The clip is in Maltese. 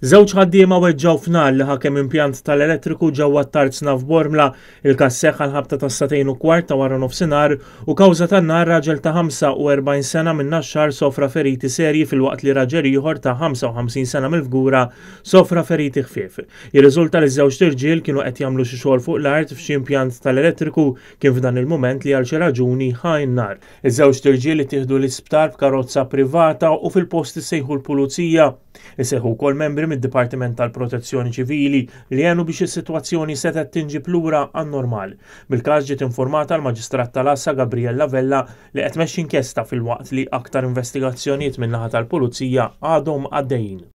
Żewġ ħaddiema weġġaw f'nar li ħakem impjant tal-elettriku ġewwa t naf Bormla il-kasseħ ħabta ta' satejn u kwarta wara nofsinhar u kawża tan-nar raġel ta' 45 sena minn xar sofra feriti serji fil-waqt li raġel ieħor ta' 55 sena mill-fgura sofra feriti ħfief. Jirriżulta li żewġ tirġiel kienu qed jagħmlu xi xogħol fuq l-art f'xi impjant tal-elettriku kien f'dan il-mument li għal xi raġuni ħajn nar. Iż-żewġ tirġiel li tieħdu l-isptar f'karozza privata u fil-post sejħu l-pulizija. Isejħu wkoll membri mid-Dipartiment tal-Protezzjoni Ċivili li għenu biex is-sitwazzjoni setet tinġi lura għan-normal. Bil-każ ġiet informata l-Maġistrat tal-Assa Gabriella Vella li qed inkjesta fil-waqt li aktar investigazzjonijiet min-naħa tal-Pulizija għadhom għaddejjin.